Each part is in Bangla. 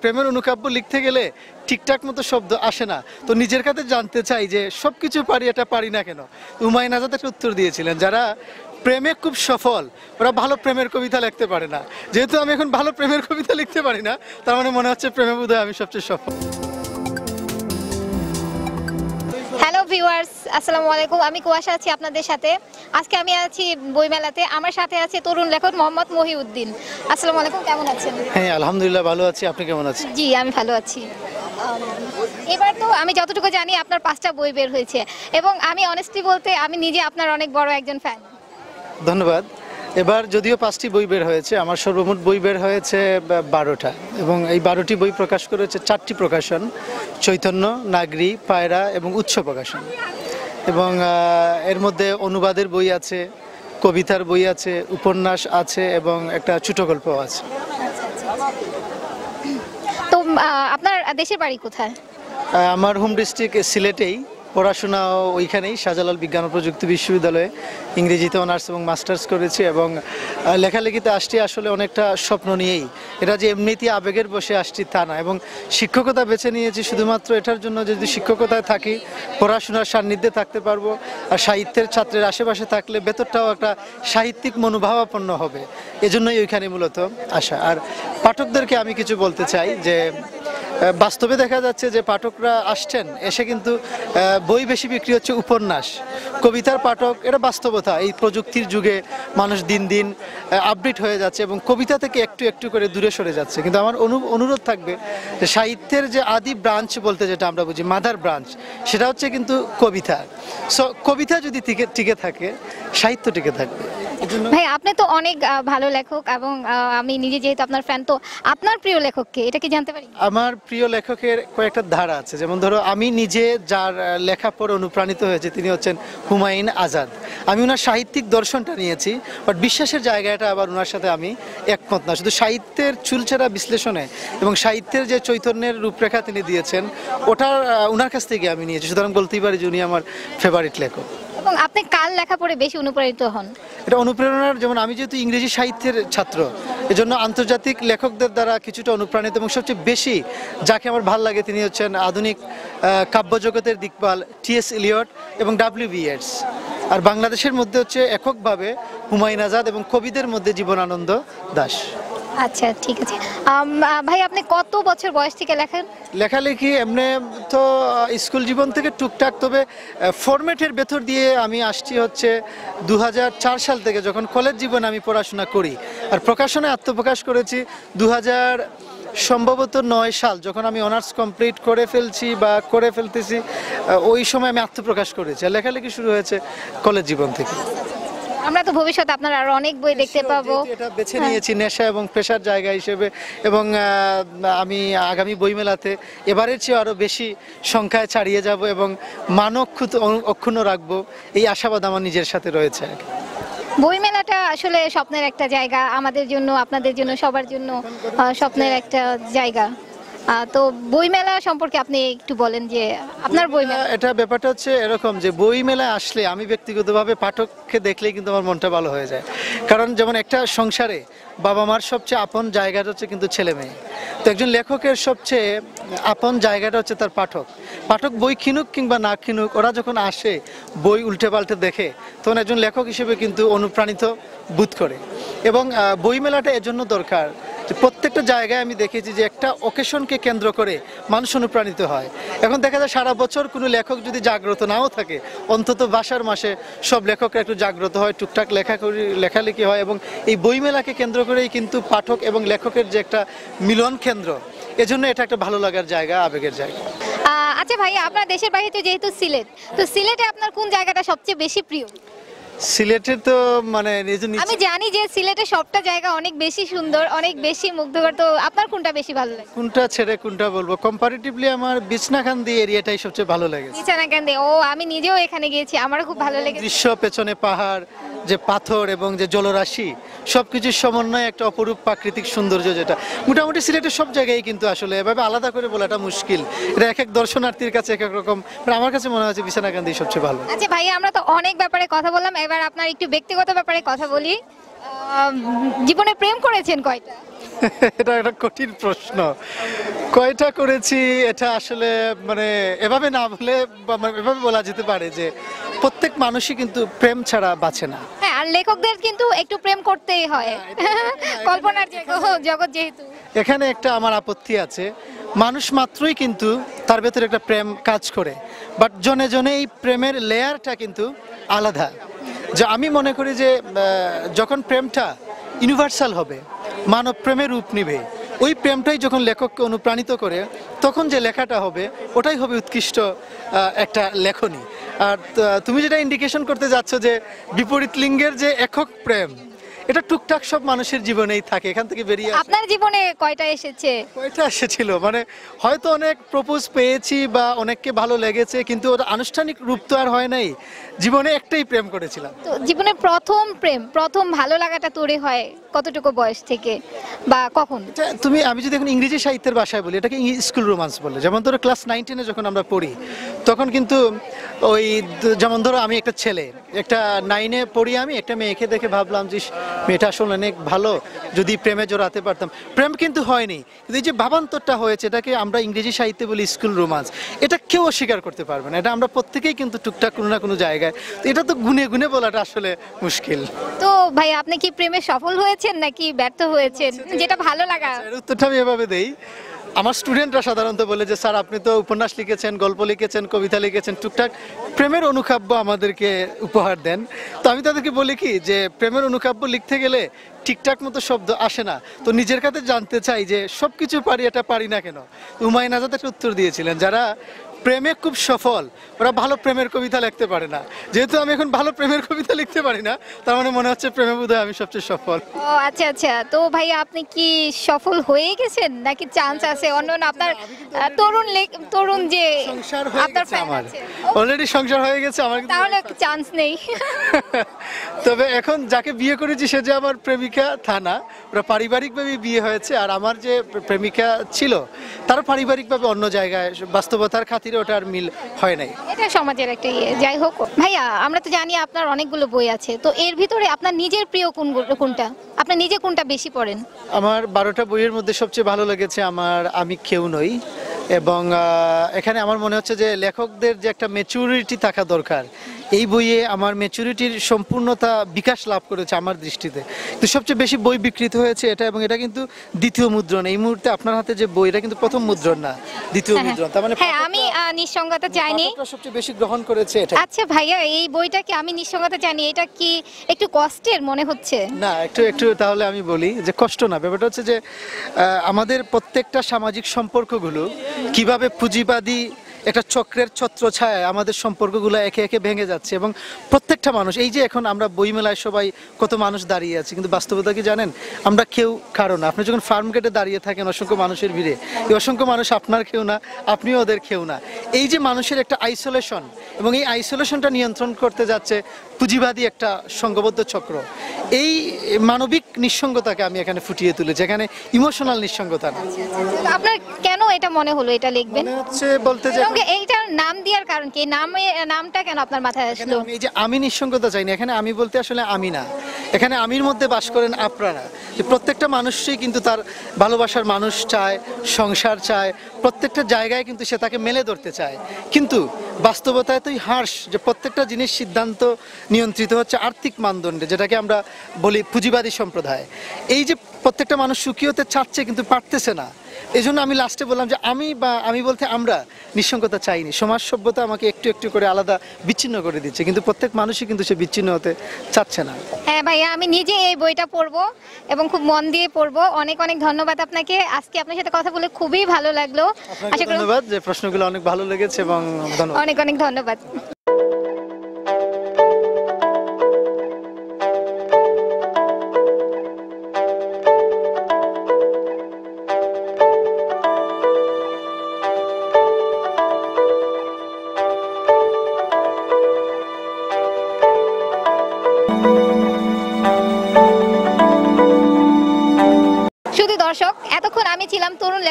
প্রেমের অনুকাব্য লিখতে গেলে ঠিকঠাক মতো শব্দ আসে না তো নিজের কাছে জানতে চাই যে সব কিছু পারি এটা পারি না কেন উমায় নাজাদ উত্তর দিয়েছিলেন যারা প্রেমে খুব সফল ওরা ভালো প্রেমের কবিতা লিখতে পারে না যেহেতু আমি এখন ভালো প্রেমের কবিতা লিখতে পারি না তার মানে মনে হচ্ছে প্রেমে বোধহয় আমি সবচেয়ে সফল ভিউয়ার্স আসসালামু আলাইকুম আমি কুয়াশা আছি আপনাদের সাথে আজকে আমি আছি বইমেলাতে আমার সাথে আছে তরুণ লেখক মোহাম্মদ মহিউদ্দিন আসসালামু আলাইকুম কেমন আছেন হ্যাঁ আলহামদুলিল্লাহ ভালো আছি আপনি কেমন আছেন জি আমি ভালো আছি এবার তো আমি যতটুকু জানি আপনার পাঁচটা বই বের হয়েছে এবং আমি অনেস্টলি বলতে আমি নিজে আপনার অনেক বড় একজন ফ্যান ধন্যবাদ এবার যদিও পাঁচটি বই বের হয়েছে আমার সর্বমোট বই বের হয়েছে বারোটা এবং এই বারোটি বই প্রকাশ করেছে চারটি প্রকাশন চৈতন্য নাগরী পায়রা এবং উৎস প্রকাশন এবং এর মধ্যে অনুবাদের বই আছে কবিতার বই আছে উপন্যাস আছে এবং একটা ছোট গল্প আছে তো আপনার দেশের বাড়ি কোথায় আমার হোম ডিস্ট্রিক্ট সিলেটেই পড়াশোনা ওইখানেই শাহজালাল বিজ্ঞান ও প্রযুক্তি বিশ্ববিদ্যালয়ে ইংরেজিতে অনার্স এবং মাস্টার্স করেছি এবং লেখালেখিতে আসছি আসলে অনেকটা স্বপ্ন নিয়েই এটা যে এমনিতে আবেগের বসে আসছি তা না এবং শিক্ষকতা বেছে নিয়েছি শুধুমাত্র এটার জন্য যদি শিক্ষকতায় থাকি পড়াশোনার সান্নিধ্যে থাকতে পারবো আর সাহিত্যের ছাত্রের আশেপাশে থাকলে ভেতরটাও একটা সাহিত্যিক মনোভাবাপন্ন হবে এজন্যই ওইখানে মূলত আসা আর পাঠকদেরকে আমি কিছু বলতে চাই যে বাস্তবে দেখা যাচ্ছে যে পাঠকরা আসছেন এসে কিন্তু বই বেশি বিক্রি হচ্ছে উপন্যাস কবিতার পাঠক এটা বাস্তবতা এই প্রযুক্তির যুগে মানুষ দিন দিন আপডেট হয়ে যাচ্ছে এবং কবিতা থেকে একটু একটু করে দূরে সরে যাচ্ছে কিন্তু আমার অনুরোধ থাকবে যে সাহিত্যের যে আদি ব্রাঞ্চ বলতে যেটা আমরা বুঝি মাদার ব্রাঞ্চ সেটা হচ্ছে কিন্তু কবিতা সো কবিতা যদি টিকে টিকে থাকে সাহিত্য টিকে থাকবে ভাই আপনি তো অনেক ভালো লেখক এবং আমি নিজে যেহেতু আপনার ফ্যান তো আপনার প্রিয় লেখক কে এটা কি জানতে পারি আমার প্রিয় লেখকের কয়েকটা ধারা আছে যেমন ধরো আমি নিজে যার লেখা পড়ে অনুপ্রাণিত হয়েছে তিনি হচ্ছেন হুমায়ুন আজাদ আমি ওনার সাহিত্যিক দর্শনটা নিয়েছি বাট বিশ্বাসের জায়গাটা আবার ওনার সাথে আমি একমত না শুধু সাহিত্যের চুলচেরা বিশ্লেষণে এবং সাহিত্যের যে চৈতন্যের রূপরেখা তিনি দিয়েছেন ওটার ওনার কাছ থেকে আমি নিয়েছি সুতরাং বলতেই পারি যে উনি আমার ফেভারিট লেখক এবং আপনি কাল লেখা পড়ে বেশি অনুপ্রাণিত হন এটা অনুপ্রেরণার যেমন আমি যেহেতু ইংরেজি সাহিত্যের ছাত্র এজন্য আন্তর্জাতিক লেখকদের দ্বারা কিছুটা অনুপ্রাণিত এবং সবচেয়ে বেশি যাকে আমার ভাল লাগে তিনি হচ্ছেন আধুনিক কাব্যজগতের দিকপাল টিএস ইলিয়ট এবং ডাব্লিউ বি এডস আর বাংলাদেশের মধ্যে হচ্ছে এককভাবে হুমায়ুন আজাদ এবং কবিদের মধ্যে জীবনানন্দ দাস আচ্ছা ঠিক আছে ভাই আপনি কত বছর বয়স থেকে লেখেন লেখালেখি এমনি তো স্কুল জীবন থেকে টুকটাক তবে ফরম্যাটের ভেতর দিয়ে আমি আসছি হচ্ছে দু সাল থেকে যখন কলেজ জীবনে আমি পড়াশোনা করি আর প্রকাশনে আত্মপ্রকাশ করেছি দু সম্ভবত নয় সাল যখন আমি অনার্স কমপ্লিট করে ফেলছি বা করে ফেলতেছি ওই সময় আমি আত্মপ্রকাশ করেছি আর লেখালেখি শুরু হয়েছে কলেজ জীবন থেকে আমরা তো ভবিষ্যতে আপনার আরো অনেক বই দেখতে পাবো এটা বেছে হ্যাঁ। নিয়েছি নেশা এবং পেশার জায়গা হিসেবে এবং আমি আগামী বইমেলাতে এবারের চেয়ে আরো বেশি সংখ্যায় ছাড়িয়ে যাব এবং মান অক্ষুণ্ণ রাখবো এই আশাবাদ আমার নিজের সাথে রয়েছে আর কি বইমেলাটা আসলে স্বপ্নের একটা জায়গা আমাদের জন্য আপনাদের জন্য সবার জন্য স্বপ্নের একটা জায়গা তো বইমেলা সম্পর্কে আপনি একটু বলেন যে আপনার মেলা এটা ব্যাপারটা হচ্ছে এরকম যে বইমেলায় আসলে আমি ব্যক্তিগতভাবে পাঠককে দেখলেই কিন্তু আমার মনটা ভালো হয়ে যায় কারণ যেমন একটা সংসারে বাবা মার সবচেয়ে আপন জায়গাটা হচ্ছে কিন্তু ছেলে মেয়ে তো একজন লেখকের সবচেয়ে আপন জায়গাটা হচ্ছে তার পাঠক পাঠক বই কিনুক কিংবা না কিনুক ওরা যখন আসে বই উল্টে পাল্টে দেখে তখন একজন লেখক হিসেবে কিন্তু অনুপ্রাণিত বোধ করে এবং বইমেলাটা এজন্য দরকার প্রত্যেকটা জায়গায় আমি দেখেছি যে একটা ওকেশনকে কেন্দ্র করে মানুষ অনুপ্রাণিত হয় এখন দেখা যায় সারা বছর কোনো লেখক যদি জাগ্রত নাও থাকে অন্তত বাসার মাসে সব লেখকরা একটু জাগ্রত হয় টুকটাক লেখা করি লেখালেখি হয় এবং এই বইমেলাকে কেন্দ্র করেই কিন্তু পাঠক এবং লেখকের যে একটা মিলন কেন্দ্র এজন্য এটা একটা ভালো লাগার জায়গা আবেগের জায়গা আচ্ছা ভাই আপনার দেশের বাইরে তো যেহেতু সিলেট তো সিলেটে আপনার কোন জায়গাটা সবচেয়ে বেশি প্রিয় সিলেটে তো মানে আমি জানি যে সিলেটে সবটা জায়গা অনেক বেশি সুন্দর অনেক বেশি মুগ্ধকর তো আপনার কোনটা বেশি ভালো লাগে কোনটা ছেড়ে কোনটা বলবো কম্পারেটিভলি আমার বিছনাকান্দি এরিয়াটাই সবচেয়ে ভালো লাগে বিছনাকান্দি ও আমি নিজেও এখানে গিয়েছি আমারও খুব ভালো মানে লেগেছে দৃশ্য পেছনে পাহাড় যে পাথর এবং যে জলরাশি সব কিছুর সমন্বয়ে একটা অপরূপ প্রাকৃতিক সৌন্দর্য যেটা মোটামুটি সিলেটের সব জায়গায় কিন্তু আসলে এভাবে আলাদা করে বলাটা মুশকিল এটা এক এক দর্শনার্থীর কাছে এক এক রকম মানে আমার কাছে মনে বিছানা বিছানাকান্দি সবচেয়ে ভালো আচ্ছা ভাই আমরা তো অনেক ব্যাপারে কথা বললাম এবার আপনার একটু ব্যক্তিগত ব্যাপারে কথা বলি জীবনে প্রেম করেছেন কয়টা এটা একটা কঠিন প্রশ্ন কয়টা করেছি এটা আসলে মানে এভাবে না বলে মানে এভাবে বলা যেতে পারে যে প্রত্যেক মানুষই কিন্তু প্রেম ছাড়া বাঁচে না লেখকদের কিন্তু একটু প্রেম করতেই হয় হ্যাঁ, কল্পনার জগৎ যেহেতু এখানে একটা আমার আপত্তি আছে মানুষ মাত্রই কিন্তু তার ভেতরে একটা প্রেম কাজ করে বাট জনে জনে এই প্রেমের লেয়ারটা কিন্তু আলাদা যে আমি মনে করি যে যখন প্রেমটা ইউনিভার্সাল হবে মানব প্রেমের রূপ নিবে ওই প্রেমটাই যখন লেখককে অনুপ্রাণিত করে তখন যে লেখাটা হবে ওটাই হবে উৎকৃষ্ট একটা লেখনী আর তুমি যেটা ইন্ডিকেশন করতে যাচ্ছ যে বিপরীত লিঙ্গের যে একক প্রেম এটা টুকটাক সব মানুষের জীবনেই থাকে এখান থেকে বেরিয়ে আপনার জীবনে কয়টা এসেছে কয়টা এসেছিল মানে হয়তো অনেক প্রপোজ পেয়েছি বা অনেককে ভালো লেগেছে কিন্তু ওর আনুষ্ঠানিক রূপ তো আর হয় নাই জীবনে একটাই প্রেম করেছিলাম তো জীবনে প্রথম প্রেম প্রথম ভালো লাগাটা তৈরি হয় কতটুকু বয়স থেকে বা কখন তুমি আমি যদি এখন ইংরেজি সাহিত্যের ভাষায় বলি এটাকে স্কুল রোমান্স বলে যেমন ধরো ক্লাস নাইনটিনে যখন আমরা পড়ি তখন কিন্তু ওই যেমন ধরো আমি একটা ছেলে একটা নাইনে পড়ি আমি একটা মেয়েকে দেখে ভাবলাম যে মেয়েটা আসলে অনেক ভালো যদি প্রেমে জোরাতে পারতাম প্রেম কিন্তু হয়নি কিন্তু এই যে ভাবান্তরটা হয়েছে এটাকে আমরা ইংরেজি সাহিত্যে বলি স্কুল রোমান্স এটা কেউ অস্বীকার করতে পারবে না এটা আমরা প্রত্যেকেই কিন্তু টুকটাক কোনো না কোনো জায়গায় তো এটা তো গুনে গুনে বলাটা আসলে মুশকিল তো ভাই আপনি কি প্রেমে সফল হয়েছেন নাকি ব্যর্থ হয়েছেন আচ্ছা, আচ্ছা, যেটা ভালো লাগা আচ্ছা, উত্তরটা আমি এভাবে দেই আমার স্টুডেন্টরা সাধারণত বলে যে স্যার আপনি তো উপন্যাস লিখেছেন গল্প লিখেছেন কবিতা লিখেছেন টুকটাক প্রেমের অনুকাব্য আমাদেরকে উপহার দেন তো আমি তাদেরকে বলি কি যে প্রেমের অনুকাব্য লিখতে গেলে ঠিকঠাক মতো শব্দ আসে না তো নিজের কাছে জানতে চাই যে সব কিছু পারি এটা পারি না কেন উমায় আজাদ উত্তর দিয়েছিলেন যারা প্রেমে খুব সফল ওরা ভালো প্রেমের কবিতা লিখতে পারে না যেহেতু আমি এখন ভালো প্রেমের কবিতা লিখতে পারি না তার মানে মনে হচ্ছে প্রেমে বোধ আমি সবচেয়ে সফল ও আচ্ছা আচ্ছা তো ভাই আপনি কি সফল হয়ে গেছেন নাকি চান্স আছে অন্য আপনার তরুণ তরুণ যে সংসার হয়ে আমার অলরেডি সংসার হয়ে গেছে আমার তাহলে চান্স নেই তবে এখন যাকে বিয়ে করেছি সে যে আমার প্রেমিকা তা না ওরা পারিবারিকভাবে বিয়ে হয়েছে আর আমার যে প্রেমিকা ছিল তারা পারিবারিকভাবে অন্য জায়গায় বাস্তবতার খাতির রাত্রিরে ওটার মিল হয় নাই এটা সমাজের একটা ইয়ে যাই হোক ভাইয়া আমরা তো জানি আপনার অনেকগুলো বই আছে তো এর ভিতরে আপনার নিজের প্রিয় কোন কোনটা আপনি নিজে কোনটা বেশি পড়েন আমার বারোটা বইয়ের মধ্যে সবচেয়ে ভালো লেগেছে আমার আমি কেউ নই এবং এখানে আমার মনে হচ্ছে যে লেখকদের যে একটা মেচুরিটি থাকা দরকার এই বইয়ে আমার ম্যাচুরিটির সম্পূর্ণতা বিকাশ লাভ করেছে আমার দৃষ্টিতে তো সবচেয়ে বেশি বই বিকৃত হয়েছে এটা এবং এটা কিন্তু দ্বিতীয় মুদ্রণ এই মুহূর্তে আপনার হাতে যে বই এটা কিন্তু প্রথম মুদ্রণ না দ্বিতীয় হ্যাঁ, হ্যাঁ। মুদ্রণ তার মানে হ্যাঁ, আমি নিঃসঙ্গতা চাইনি সবচেয়ে বেশি গ্রহণ করেছে এটা আচ্ছা ভাইয়া এই বইটা কি আমি নিঃসঙ্গতা জানি এটা কি একটু কষ্টের মনে হচ্ছে না একটু একটু তাহলে আমি বলি যে কষ্ট না ব্যাপারটা হচ্ছে যে আমাদের প্রত্যেকটা সামাজিক সম্পর্কগুলো কিভাবে পুঁজিবাদী একটা চক্রের ছত্র ছায় আমাদের সম্পর্কগুলো একে একে ভেঙে যাচ্ছে এবং প্রত্যেকটা মানুষ এই যে এখন আমরা বইমেলায় সবাই কত মানুষ দাঁড়িয়ে আছে কিন্তু বাস্তবতা কি জানেন আমরা কেউ কারো না আপনি যখন ফার্ম গেটে দাঁড়িয়ে থাকেন অসংখ্য মানুষের ভিড়ে এই অসংখ্য মানুষ আপনার কেউ না আপনিও ওদের কেউ না এই যে মানুষের একটা আইসোলেশন এবং এই আইসোলেশনটা নিয়ন্ত্রণ করতে যাচ্ছে পুঁজিবাদী একটা সংঘবদ্ধ চক্র এই মানবিক নিঃসঙ্গতাকে আমি এখানে ফুটিয়ে তুলেছি এখানে ইমোশনাল নিঃসঙ্গতা না আপনার কেন এটা মনে হলো এটা লিখবেন হচ্ছে বলতে যে এইটার নাম দেওয়ার কারণ কি নামে নামটা কেন আপনার মাথায় আসলো এই যে আমি নিঃসঙ্গতা চাই না এখানে আমি বলতে আসলে আমি না এখানে আমির মধ্যে বাস করেন আপনারা যে প্রত্যেকটা মানুষই কিন্তু তার ভালোবাসার মানুষ চায় সংসার চায় প্রত্যেকটা জায়গায় কিন্তু সে তাকে মেলে ধরতে চায় কিন্তু বাস্তবতায় তোই হার্স যে প্রত্যেকটা জিনিস সিদ্ধান্ত নিয়ন্ত্রিত হচ্ছে আর্থিক মানদণ্ডে যেটাকে আমরা বলি পুঁজিবাদী সম্প্রদায় এই যে প্রত্যেকটা মানুষ সুখী হতে চাচ্ছে কিন্তু পারতেছে না এই জন্য আমি লাস্টে বললাম যে আমি বা আমি বলতে আমরা নিঃসঙ্গতা চাইনি সমাজ সভ্যতা আমাকে একটু একটু করে আলাদা বিচ্ছিন্ন করে দিচ্ছে কিন্তু প্রত্যেক মানুষই কিন্তু সে বিচ্ছিন্ন হতে চাচ্ছে না হ্যাঁ ভাইয়া আমি নিজে এই বইটা পড়ব এবং খুব মন দিয়ে পড়ব অনেক অনেক ধন্যবাদ আপনাকে আজকে আপনার সাথে কথা বলে খুবই ভালো লাগলো আশা করি ধন্যবাদ যে প্রশ্নগুলো অনেক ভালো লেগেছে এবং অনেক অনেক ধন্যবাদ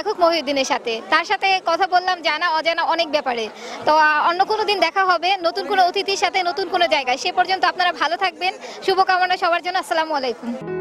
লেখক মহিউদ্দিনের সাথে তার সাথে কথা বললাম জানা অজানা অনেক ব্যাপারে তো অন্য কোনো দিন দেখা হবে নতুন কোনো অতিথির সাথে নতুন কোনো জায়গায় সে পর্যন্ত আপনারা ভালো থাকবেন শুভকামনা সবার জন্য আসসালামু আলাইকুম